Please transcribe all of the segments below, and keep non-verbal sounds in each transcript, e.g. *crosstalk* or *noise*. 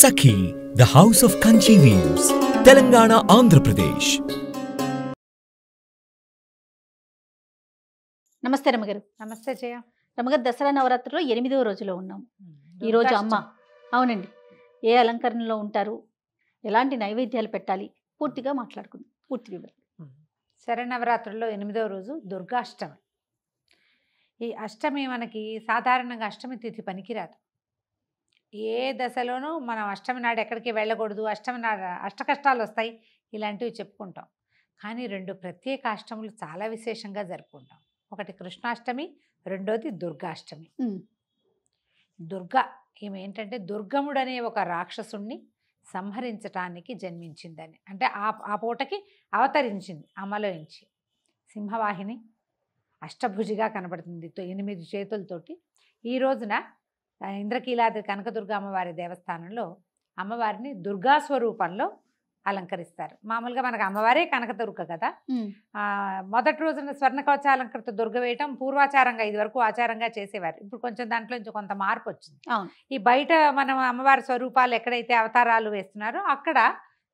Sakhi the house of Kanchi weaves Telangana Andhra Pradesh నమస్తే రమగారు నమస్తే జయ రమగారు దసరా నవరాత్రిలో ఎనిమిదవ రోజులో ఉన్నాం ఈరోజు అమ్మ అవునండి ఏ అలంకరణలో ఉంటారు ఎలాంటి నైవేద్యాలు పెట్టాలి పూర్తిగా మాట్లాడుకుందాం పూర్తి వివరం శరణవరాత్రుల్లో ఎనిమిదవ రోజు దుర్గాష్టమి ఈ అష్టమి మనకి సాధారణంగా అష్టమి తిథి పనికిరాదు ఏ దశలోనూ మనం అష్టమి నాడు ఎక్కడికి వెళ్ళకూడదు అష్టమి నాడు అష్టకష్టాలు వస్తాయి ఇలాంటివి చెప్పుకుంటాం కానీ రెండు ప్రత్యేక అష్టములు చాలా విశేషంగా జరుపుకుంటాం ఒకటి కృష్ణాష్టమి రెండోది దుర్గాష్టమి దుర్గా ఈమె ఏంటంటే దుర్గముడనే ఒక రాక్షసుణ్ణి సంహరించటానికి జన్మించిందని అంటే ఆ ఆ పూటకి అవతరించింది అమలోయించి సింహవాహిని అష్టభుజిగా కనబడుతుంది ఎనిమిది చేతులతోటి ఈ రోజున ఇంద్రకీలాద్రి కనకదుర్గ అమ్మవారి దేవస్థానంలో అమ్మవారిని దుర్గా స్వరూపంలో అలంకరిస్తారు మామూలుగా మనకు అమ్మవారే కనకదుర్గ కదా మొదటి రోజున స్వర్ణకవచాలంకృత దుర్గ వేయటం పూర్వాచారంగా ఇది వరకు ఆచారంగా చేసేవారు ఇప్పుడు కొంచెం నుంచి కొంత మార్పు వచ్చింది ఈ బయట మనం అమ్మవారి స్వరూపాలు ఎక్కడైతే అవతారాలు వేస్తున్నారో అక్కడ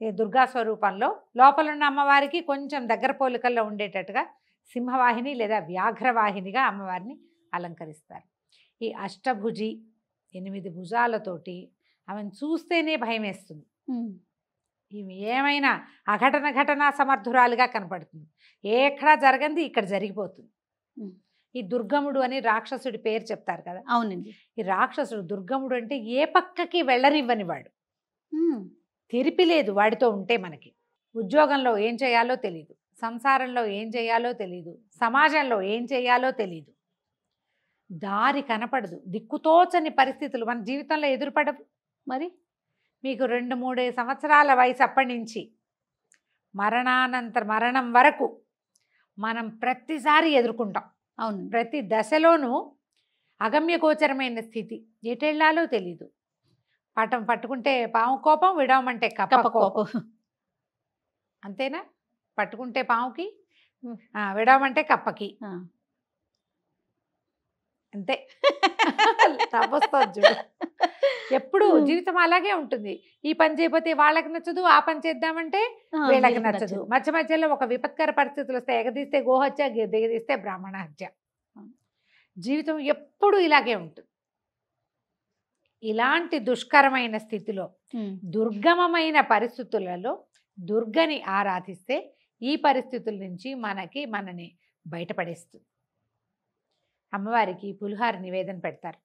ఈ దుర్గా స్వరూపంలో లోపలున్న అమ్మవారికి కొంచెం దగ్గర పోలికల్లో ఉండేటట్టుగా సింహవాహిని లేదా వ్యాఘ్రవాహినిగా అమ్మవారిని అలంకరిస్తారు ఈ అష్టభుజి ఎనిమిది భుజాలతోటి ఆమెను చూస్తేనే భయం వేస్తుంది ఈమె ఏమైనా అఘటన ఘటన సమర్థురాలుగా కనపడుతుంది ఎక్కడా జరగంది ఇక్కడ జరిగిపోతుంది ఈ దుర్గముడు అని రాక్షసుడి పేరు చెప్తారు కదా అవునండి ఈ రాక్షసుడు దుర్గముడు అంటే ఏ పక్కకి వెళ్ళనివ్వని వాడు తెరిపి లేదు వాడితో ఉంటే మనకి ఉద్యోగంలో ఏం చేయాలో తెలియదు సంసారంలో ఏం చేయాలో తెలియదు సమాజంలో ఏం చేయాలో తెలియదు దారి కనపడదు దిక్కుతోచని పరిస్థితులు మన జీవితంలో ఎదురుపడవు మరి మీకు రెండు మూడు సంవత్సరాల వయసు అప్పటి నుంచి మరణానంతర మరణం వరకు మనం ప్రతిసారి ఎదుర్కొంటాం అవును ప్రతి దశలోనూ అగమ్యగోచరమైన స్థితి ఎటెళ్ళాలో తెలీదు పటం పట్టుకుంటే పాము కోపం విడవమంటే కప్ప కోపం అంతేనా పట్టుకుంటే పాముకి విడవమంటే కప్పకి అంతే *laughs* తపస్తూ ఎప్పుడు జీవితం అలాగే ఉంటుంది ఈ పని చేయకపోతే వాళ్ళకి నచ్చదు ఆ పని చేద్దామంటే వీళ్ళకి నచ్చదు మధ్య మధ్యలో ఒక విపత్కర పరిస్థితులు వస్తే ఎగదీస్తే గోహత్య దిగదీస్తే బ్రాహ్మణ హత్య జీవితం ఎప్పుడు ఇలాగే ఉంటుంది ఇలాంటి దుష్కరమైన స్థితిలో దుర్గమమైన పరిస్థితులలో దుర్గని ఆరాధిస్తే ఈ పరిస్థితుల నుంచి మనకి మనని బయటపడేస్తుంది అమ్మవారికి పులిహార నివేదన పెడతారు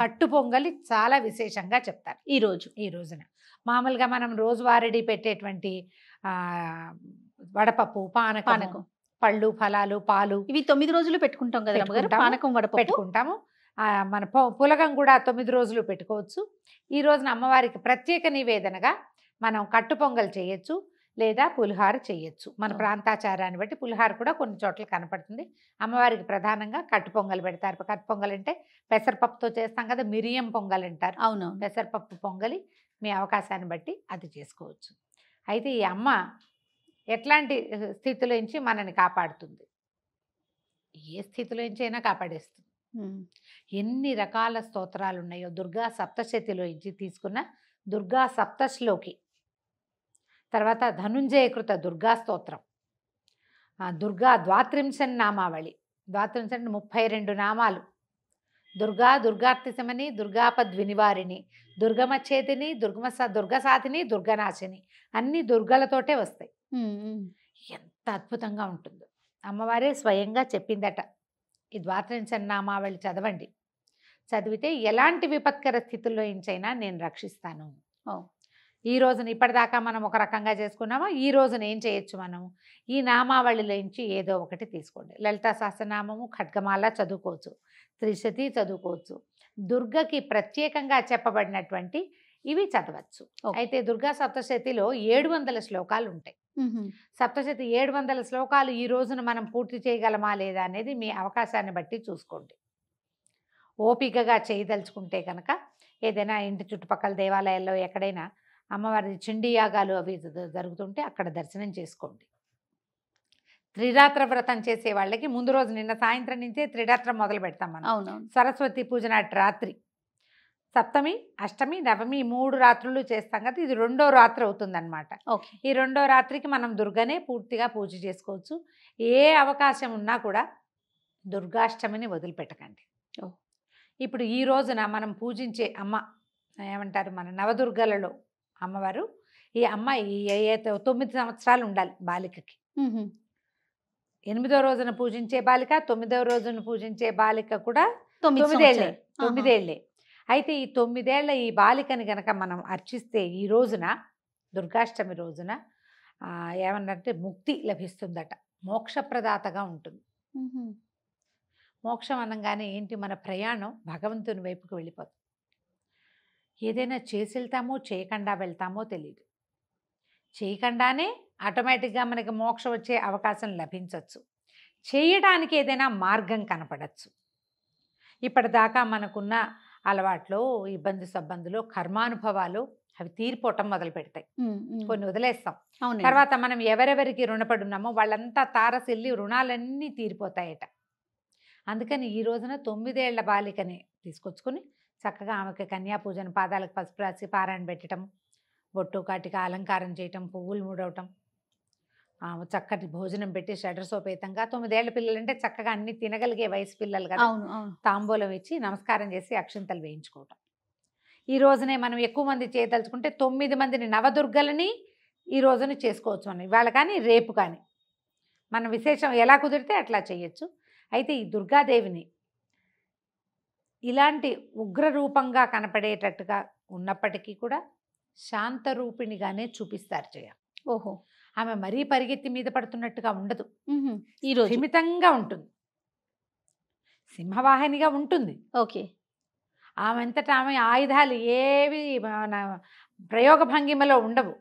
కట్టు పొంగలి చాలా విశేషంగా చెప్తారు ఈ రోజు ఈ రోజున మామూలుగా మనం రోజువారీ పెట్టేటువంటి వడపప్పు పానకం పానకం పళ్ళు ఫలాలు పాలు ఇవి తొమ్మిది రోజులు పెట్టుకుంటాం కదా పానకం వడపప్పు పెట్టుకుంటాము మన పులగం కూడా తొమ్మిది రోజులు పెట్టుకోవచ్చు ఈ రోజున అమ్మవారికి ప్రత్యేక నివేదనగా మనం కట్టు పొంగల్ చేయొచ్చు లేదా పులిహార చేయొచ్చు మన ప్రాంతాచారాన్ని బట్టి పులిహార కూడా కొన్ని చోట్ల కనపడుతుంది అమ్మవారికి ప్రధానంగా కట్టు పెడతారు కట్టు పొంగల్ అంటే పెసరపప్పుతో చేస్తాం కదా మిరియం పొంగల్ అంటారు అవును పెసరపప్పు పొంగలి మీ అవకాశాన్ని బట్టి అది చేసుకోవచ్చు అయితే ఈ అమ్మ ఎట్లాంటి స్థితిలోంచి మనని కాపాడుతుంది ఏ స్థితిలోంచి అయినా కాపాడేస్తుంది ఎన్ని రకాల స్తోత్రాలు ఉన్నాయో దుర్గా సప్తశతిలోంచి తీసుకున్న దుర్గా సప్తశిలోకి తర్వాత ధనుంజయకృత దుర్గా స్తోత్రం దుర్గా ద్వాత్రింశన్ నామావళి ద్వాత్రింశన్ ముప్పై రెండు నామాలు దుర్గా దుర్గార్తిశమని వినివారిని దుర్గమ చేతిని దుర్గమ దుర్గ సాధిని దుర్గనాశిని అన్ని దుర్గలతోటే వస్తాయి ఎంత అద్భుతంగా ఉంటుందో అమ్మవారే స్వయంగా చెప్పిందట ఈ నామావళి చదవండి చదివితే ఎలాంటి విపత్కర స్థితుల్లో ఇంచైనా నేను రక్షిస్తాను ఈ రోజున ఇప్పటిదాకా మనం ఒక రకంగా చేసుకున్నామా ఈ రోజున ఏం చేయొచ్చు మనము ఈ నామావళిలోంచి ఏదో ఒకటి తీసుకోండి లలిత సహస్రనామము ఖడ్గమాల చదువుకోవచ్చు త్రిశతి చదువుకోవచ్చు దుర్గకి ప్రత్యేకంగా చెప్పబడినటువంటి ఇవి చదవచ్చు అయితే దుర్గా సప్తశతిలో ఏడు వందల శ్లోకాలు ఉంటాయి సప్తశతి ఏడు వందల శ్లోకాలు ఈ రోజున మనం పూర్తి చేయగలమా లేదా అనేది మీ అవకాశాన్ని బట్టి చూసుకోండి ఓపికగా చేయదలుచుకుంటే కనుక ఏదైనా ఇంటి చుట్టుపక్కల దేవాలయాల్లో ఎక్కడైనా అమ్మవారి యాగాలు అవి జరుగుతుంటే అక్కడ దర్శనం చేసుకోండి త్రిరాత్ర వ్రతం చేసే వాళ్ళకి ముందు రోజు నిన్న సాయంత్రం నుంచే త్రిరాత్రం మొదలు పెడతాం మనం అవును సరస్వతి పూజ నాటి రాత్రి సప్తమి అష్టమి నవమి మూడు రాత్రులు చేస్తాం కదా ఇది రెండో రాత్రి అవుతుందన్నమాట ఈ రెండో రాత్రికి మనం దుర్గనే పూర్తిగా పూజ చేసుకోవచ్చు ఏ అవకాశం ఉన్నా కూడా దుర్గాష్టమిని వదిలిపెట్టకండి ఇప్పుడు ఈ రోజున మనం పూజించే అమ్మ ఏమంటారు మన నవదుర్గలలో అమ్మవారు ఈ అమ్మాయి ఏదైతే తొమ్మిది సంవత్సరాలు ఉండాలి బాలికకి ఎనిమిదో రోజున పూజించే బాలిక తొమ్మిదవ రోజున పూజించే బాలిక కూడా తొమ్మిదేళ్ళే తొమ్మిదేళ్లే అయితే ఈ తొమ్మిదేళ్ల ఈ బాలికని గనక మనం అర్చిస్తే ఈ రోజున దుర్గాష్టమి రోజున ఏమన్నంటే ముక్తి లభిస్తుందట మోక్షప్రదాతగా ఉంటుంది మోక్షం అనగానే ఏంటి మన ప్రయాణం భగవంతుని వైపుకు వెళ్ళిపోతుంది ఏదైనా చేసి వెళ్తామో చేయకుండా వెళ్తామో తెలియదు చేయకుండానే ఆటోమేటిక్గా మనకి మోక్షం వచ్చే అవకాశం లభించవచ్చు చేయడానికి ఏదైనా మార్గం కనపడచ్చు ఇప్పటిదాకా మనకున్న అలవాట్లో ఇబ్బంది సబ్బందులు కర్మానుభవాలు అవి తీరిపోవటం మొదలు పెడతాయి కొన్ని వదిలేస్తాం తర్వాత మనం ఎవరెవరికి రుణపడి ఉన్నామో వాళ్ళంతా తారసిల్లి రుణాలన్నీ తీరిపోతాయట అందుకని ఈ రోజున తొమ్మిదేళ్ల బాలికని తీసుకొచ్చుకుని చక్కగా ఆమెకి కన్యాపూజను పాదాలకు పసుపు రాసి పారాయణ పెట్టడం బొట్టు కాటికి అలంకారం చేయటం పువ్వులు మూడవటం చక్కటి భోజనం పెట్టి సోపేతంగా తొమ్మిదేళ్ల పిల్లలంటే చక్కగా అన్ని తినగలిగే వయసు పిల్లలు కదా తాంబూలం ఇచ్చి నమస్కారం చేసి అక్షింతలు వేయించుకోవటం ఈ రోజునే మనం ఎక్కువ మంది చేయదలుచుకుంటే తొమ్మిది మందిని నవదుర్గలని ఈ రోజున చేసుకోవచ్చు మనం ఇవాళ కానీ రేపు కానీ మనం విశేషం ఎలా కుదిరితే అట్లా చేయొచ్చు అయితే ఈ దుర్గాదేవిని ఇలాంటి ఉగ్రరూపంగా కనపడేటట్టుగా ఉన్నప్పటికీ కూడా శాంతరూపిణిగానే చూపిస్తారు జయ ఓహో ఆమె మరీ పరిగెత్తి మీద పడుతున్నట్టుగా ఉండదు ఈరోజు హిమితంగా ఉంటుంది సింహవాహినిగా ఉంటుంది ఓకే ఆమెంతట ఆమె ఆయుధాలు ఏవి ప్రయోగ భంగిమలో ఉండవు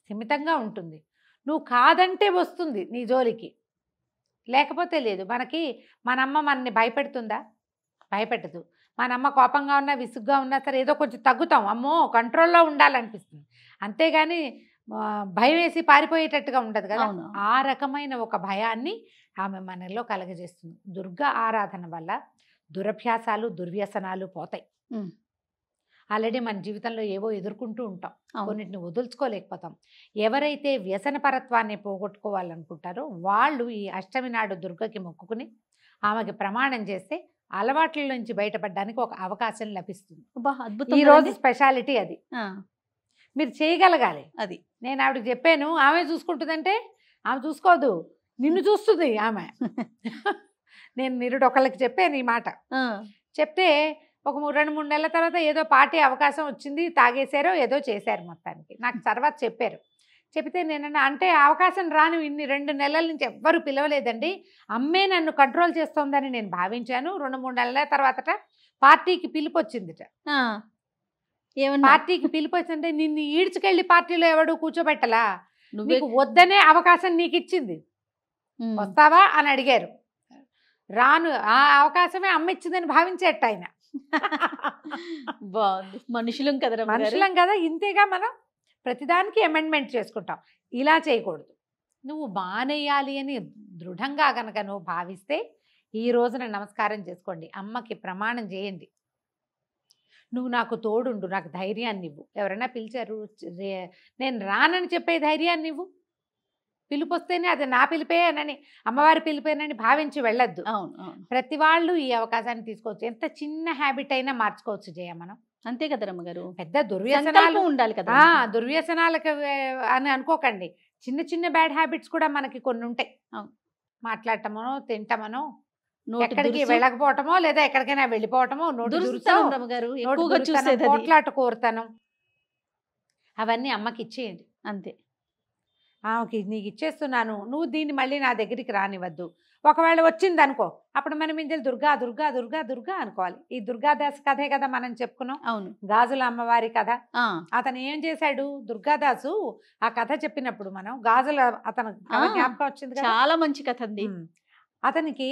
స్థిమితంగా ఉంటుంది నువ్వు కాదంటే వస్తుంది నీ జోలికి లేకపోతే లేదు మనకి మనమ్మ మనని భయపెడుతుందా భయపెట్టదు మా నమ్మ కోపంగా ఉన్నా విసుగ్గా ఉన్నా సరే ఏదో కొంచెం తగ్గుతాం అమ్మో కంట్రోల్లో ఉండాలనిపిస్తుంది అంతేగాని భయం వేసి పారిపోయేటట్టుగా ఉండదు కదా ఆ రకమైన ఒక భయాన్ని ఆమె మనలో కలగజేస్తుంది దుర్గ ఆరాధన వల్ల దురభ్యాసాలు దుర్వ్యసనాలు పోతాయి ఆల్రెడీ మన జీవితంలో ఏవో ఎదుర్కొంటూ ఉంటాం కొన్నిటిని వదులుచుకోలేకపోతాం ఎవరైతే వ్యసనపరత్వాన్ని పోగొట్టుకోవాలనుకుంటారో వాళ్ళు ఈ అష్టమి నాడు దుర్గకి మొక్కుకుని ఆమెకి ప్రమాణం చేస్తే అలవాట్ల నుంచి బయటపడడానికి ఒక అవకాశం లభిస్తుంది ఈ రోజు స్పెషాలిటీ అది మీరు చేయగలగాలి అది నేను ఆవిడకి చెప్పాను ఆమె చూసుకుంటుందంటే ఆమె చూసుకోదు నిన్ను చూస్తుంది ఆమె *laughs* నేను నిరుడు ఒకళ్ళకి చెప్పాను ఈ మాట చెప్తే ఒక రెండు మూడు నెలల తర్వాత ఏదో పార్టీ అవకాశం వచ్చింది తాగేశారో ఏదో చేశారు మొత్తానికి నాకు తర్వాత చెప్పారు చెప్తే నేను అంటే అవకాశం రాను ఇన్ని రెండు నెలల నుంచి ఎవ్వరూ పిలవలేదండి అమ్మే నన్ను కంట్రోల్ చేస్తోందని నేను భావించాను రెండు మూడు నెలల తర్వాతట పార్టీకి పిలుపు వచ్చిందిట పార్టీకి పిలుపు వచ్చిందంటే నిన్ను ఈడ్చుకెళ్ళి పార్టీలో ఎవడు కూర్చోబెట్టలా నువ్వు వద్దనే అవకాశం నీకు ఇచ్చింది వస్తావా అని అడిగారు రాను ఆ అవకాశమే అమ్మ ఇచ్చిందని భావించేట ఆయన *laughs* బాగుంది మనుషులం కదా మనుషులం కదా ఇంతేగా మనం ప్రతిదానికి అమెండ్మెంట్ చేసుకుంటాం ఇలా చేయకూడదు నువ్వు బానేయాలి అని దృఢంగా కనుక నువ్వు భావిస్తే ఈ రోజున నమస్కారం చేసుకోండి అమ్మకి ప్రమాణం చేయండి నువ్వు నాకు తోడుండు నాకు ధైర్యాన్ని ఇవ్వు ఎవరైనా పిలిచారు నేను రానని చెప్పే ధైర్యాన్ని ఇవ్వు పిలిపొస్తేనే అది నా పిలిపేనని అమ్మవారి పిలిపేనని భావించి వెళ్ళొద్దు ప్రతి వాళ్ళు ఈ అవకాశాన్ని తీసుకోవచ్చు ఎంత చిన్న హ్యాబిట్ అయినా మార్చుకోవచ్చు జయ మనం అంతే కదా రమ్మగారు పెద్ద దుర్వ్యసనాలు ఉండాలి కదా దుర్వ్యసనాలకు అని అనుకోకండి చిన్న చిన్న బ్యాడ్ హ్యాబిట్స్ కూడా మనకి కొన్ని ఉంటాయి మాట్లాడటమనో తింటమనో ఎక్కడికి వెళ్ళకపోవటమో లేదా ఎక్కడికైనా వెళ్ళిపోవటమో పోట్లాట కోరుతాను అవన్నీ అమ్మకి ఇచ్చేయండి అంతే ఆమెకి నీకు ఇచ్చేస్తున్నాను నువ్వు దీన్ని మళ్ళీ నా దగ్గరికి రానివ్వద్దు ఒకవేళ వచ్చింది అనుకో అప్పుడు మనం ఇందులో దుర్గా దుర్గా దుర్గా దుర్గా అనుకోవాలి ఈ దుర్గాదాస్ కథే కదా మనం చెప్పుకున్నాం అవును గాజుల అమ్మవారి కథ అతను ఏం చేశాడు దుర్గాదాసు ఆ కథ చెప్పినప్పుడు మనం గాజుల అతను జ్ఞాపకం వచ్చింది చాలా మంచి కథ అంది అతనికి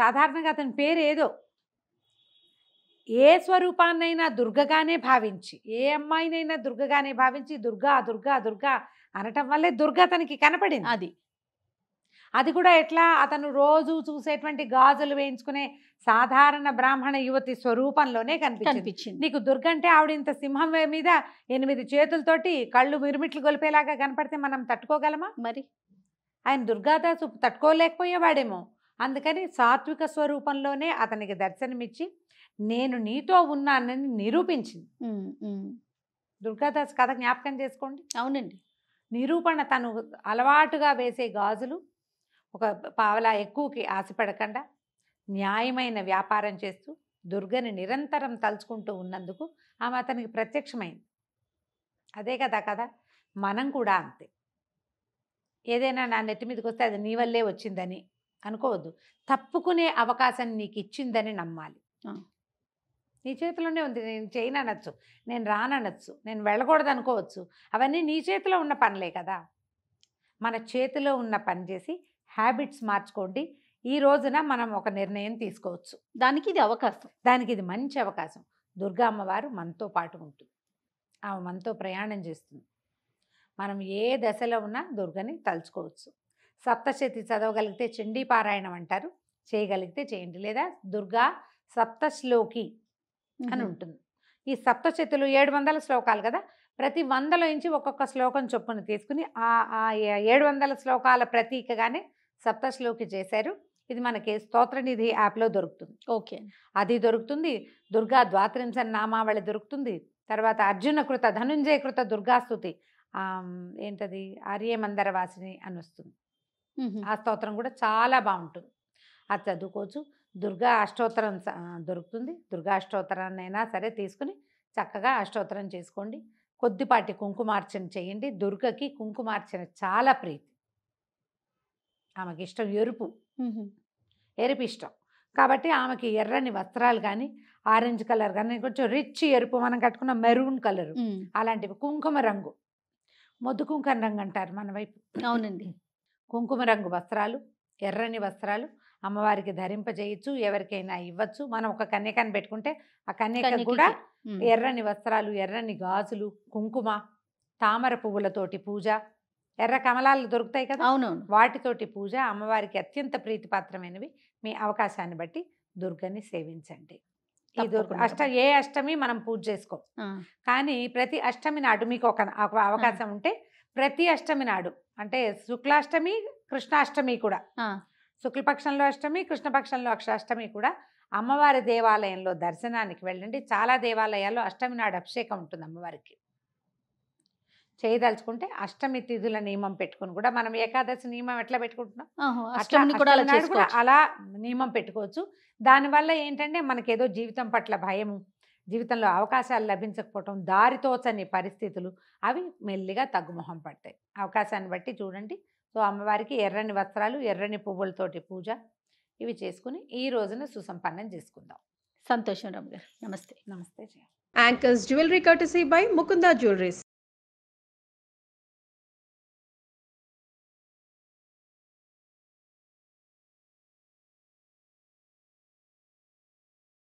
సాధారణంగా అతని పేరు ఏదో ఏ స్వరూపాన్నైనా దుర్గగానే భావించి ఏ అమ్మాయినైనా దుర్గగానే భావించి దుర్గా దుర్గా దుర్గా అనటం వల్లే దుర్గా అతనికి కనపడింది అది అది కూడా ఎట్లా అతను రోజు చూసేటువంటి గాజులు వేయించుకునే సాధారణ బ్రాహ్మణ యువతి స్వరూపంలోనే కనిపించింది నీకు దుర్గ అంటే ఆవిడ ఇంత సింహం మీద ఎనిమిది చేతులతోటి కళ్ళు మిరుమిట్లు గొలిపేలాగా కనపడితే మనం తట్టుకోగలమా మరి ఆయన దుర్గాదాసు తట్టుకోలేకపోయేవాడేమో అందుకని సాత్విక స్వరూపంలోనే అతనికి దర్శనమిచ్చి నేను నీతో ఉన్నానని నిరూపించింది దుర్గాదాస్ కథ జ్ఞాపకం చేసుకోండి అవునండి నిరూపణ తను అలవాటుగా వేసే గాజులు ఒక పావలా ఎక్కువకి ఆశపడకుండా న్యాయమైన వ్యాపారం చేస్తూ దుర్గని నిరంతరం తలుచుకుంటూ ఉన్నందుకు ఆమె అతనికి ప్రత్యక్షమైంది అదే కదా కదా మనం కూడా అంతే ఏదైనా నా నెట్టి మీదకి వస్తే అది నీ వల్లే వచ్చిందని అనుకోవద్దు తప్పుకునే అవకాశం నీకు ఇచ్చిందని నమ్మాలి నీ చేతిలోనే ఉంది నేను చేయను అనొచ్చు నేను రాననొచ్చు నేను వెళ్ళకూడదు అనుకోవచ్చు అవన్నీ నీ చేతిలో ఉన్న పనులే కదా మన చేతిలో ఉన్న పని చేసి హ్యాబిట్స్ మార్చుకోండి ఈ రోజున మనం ఒక నిర్ణయం తీసుకోవచ్చు దానికి ఇది అవకాశం దానికి ఇది మంచి అవకాశం దుర్గా అమ్మవారు మనతో పాటు ఉంటుంది ఆమె మనతో ప్రయాణం చేస్తుంది మనం ఏ దశలో ఉన్నా దుర్గని తలుచుకోవచ్చు సప్తశతి చదవగలిగితే చండీ పారాయణం అంటారు చేయగలిగితే చేయండి లేదా దుర్గా సప్తశ్లోకి అని ఉంటుంది ఈ సప్తశతులు ఏడు వందల శ్లోకాలు కదా ప్రతి వందల నుంచి ఒక్కొక్క శ్లోకం చొప్పున తీసుకుని ఆ ఏడు వందల శ్లోకాల ప్రతీకగానే సప్తశ్లోకి చేశారు ఇది మనకి స్తోత్రనిధి యాప్లో దొరుకుతుంది ఓకే అది దొరుకుతుంది దుర్గా ద్వాత్రింశ నామావళి దొరుకుతుంది తర్వాత అర్జున కృత ధనుంజయ కృత దుర్గాస్తుతి ఏంటది ఆర్యమందర వాసిని అని వస్తుంది ఆ స్తోత్రం కూడా చాలా బాగుంటుంది అది చదువుకోవచ్చు దుర్గా అష్టోత్తరం దొరుకుతుంది దుర్గా అష్టోత్తరాన్నైనా సరే తీసుకుని చక్కగా అష్టోత్తరం చేసుకోండి కొద్దిపాటి కుంకుమార్చన చేయండి దుర్గకి కుంకుమార్చన చాలా ప్రీతి ఆమెకి ఇష్టం ఎరుపు ఎరుపు ఇష్టం కాబట్టి ఆమెకి ఎర్రని వస్త్రాలు కానీ ఆరెంజ్ కలర్ కానీ కొంచెం రిచ్ ఎరుపు మనం కట్టుకున్న మెరూన్ కలర్ అలాంటివి కుంకుమ రంగు మొద్దు కుంకుమ రంగు అంటారు మన వైపు అవునండి కుంకుమ రంగు వస్త్రాలు ఎర్రని వస్త్రాలు అమ్మవారికి ధరింపజేయచ్చు ఎవరికైనా ఇవ్వచ్చు మనం ఒక కన్యకని పెట్టుకుంటే ఆ కన్యక కూడా ఎర్రని వస్త్రాలు ఎర్రని గాజులు కుంకుమ తామర పువ్వులతోటి పూజ ఎర్ర కమలాలు దొరుకుతాయి కదా అవునవును వాటితోటి పూజ అమ్మవారికి అత్యంత ప్రీతిపాత్రమైనవి మీ అవకాశాన్ని బట్టి దుర్గని సేవించండి ఈ దుర్గ అష్ట ఏ అష్టమి మనం పూజ చేసుకో కానీ ప్రతి అష్టమి నాడు మీకు ఒక అవకాశం ఉంటే ప్రతి అష్టమి నాడు అంటే శుక్లాష్టమి కృష్ణాష్టమి కూడా శుక్లపక్షంలో అష్టమి కృష్ణపక్షంలో అక్షాష్టమి కూడా అమ్మవారి దేవాలయంలో దర్శనానికి వెళ్ళండి చాలా దేవాలయాల్లో అష్టమి నాడు అభిషేకం ఉంటుంది అమ్మవారికి చేయదలుచుకుంటే అష్టమి తిథుల నియమం పెట్టుకుని కూడా మనం ఏకాదశి నియమం ఎట్లా పెట్టుకుంటున్నాం అలా నియమం పెట్టుకోవచ్చు దానివల్ల ఏంటంటే మనకి ఏదో జీవితం పట్ల భయము జీవితంలో అవకాశాలు లభించకపోవటం దారితోచని పరిస్థితులు అవి మెల్లిగా తగ్గుమొహం పడతాయి అవకాశాన్ని బట్టి చూడండి సో అమ్మవారికి ఎర్రని వస్త్రాలు ఎర్రని పువ్వులతోటి పూజ ఇవి చేసుకుని ఈ రోజున సుసంపన్నం చేసుకుందాం సంతోషం రమ్మ గారు నమస్తే నమస్తే anchors jewellery courtesy by Mukunda jewelleries